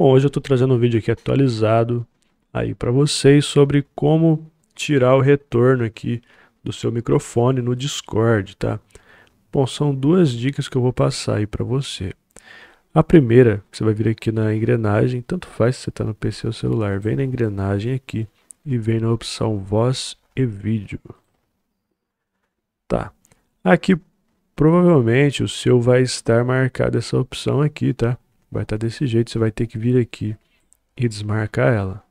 Bom, hoje eu estou trazendo um vídeo aqui atualizado aí para vocês sobre como tirar o retorno aqui do seu microfone no Discord, tá? Bom, são duas dicas que eu vou passar aí para você. A primeira, você vai vir aqui na engrenagem, tanto faz se você está no PC ou celular, vem na engrenagem aqui e vem na opção voz e vídeo. Tá, aqui provavelmente o seu vai estar marcado essa opção aqui, tá? vai estar tá desse jeito, você vai ter que vir aqui e desmarcar ela.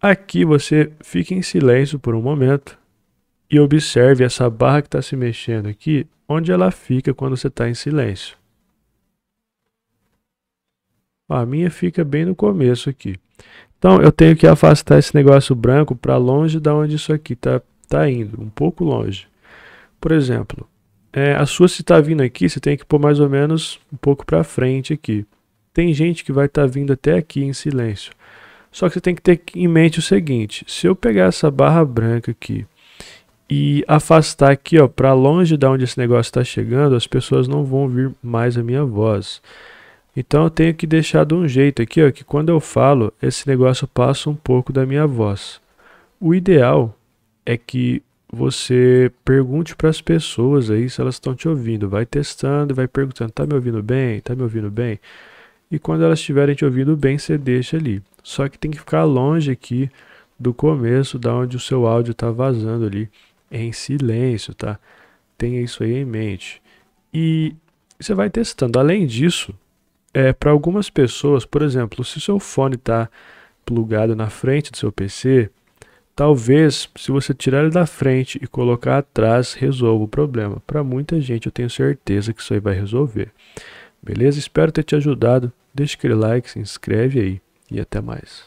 Aqui você fica em silêncio por um momento e observe essa barra que está se mexendo aqui, onde ela fica quando você está em silêncio. A minha fica bem no começo aqui. Então eu tenho que afastar esse negócio branco para longe da onde isso aqui está tá indo, um pouco longe. Por exemplo, é, a sua se está vindo aqui, você tem que pôr mais ou menos um pouco para frente aqui. Tem gente que vai estar tá vindo até aqui em silêncio. Só que você tem que ter em mente o seguinte: se eu pegar essa barra branca aqui e afastar aqui, ó, para longe da onde esse negócio está chegando, as pessoas não vão ouvir mais a minha voz. Então eu tenho que deixar de um jeito aqui, ó, que quando eu falo, esse negócio passa um pouco da minha voz. O ideal é que você pergunte para as pessoas aí se elas estão te ouvindo. Vai testando, vai perguntando: tá me ouvindo bem? Tá me ouvindo bem? e quando elas estiverem te ouvindo bem, você deixa ali. Só que tem que ficar longe aqui do começo, da onde o seu áudio está vazando ali, em silêncio, tá? Tenha isso aí em mente. E você vai testando. Além disso, é, para algumas pessoas, por exemplo, se o seu fone está plugado na frente do seu PC, talvez se você tirar ele da frente e colocar atrás, resolva o problema. Para muita gente, eu tenho certeza que isso aí vai resolver. Beleza? Espero ter te ajudado. Deixa aquele like, se inscreve aí e até mais.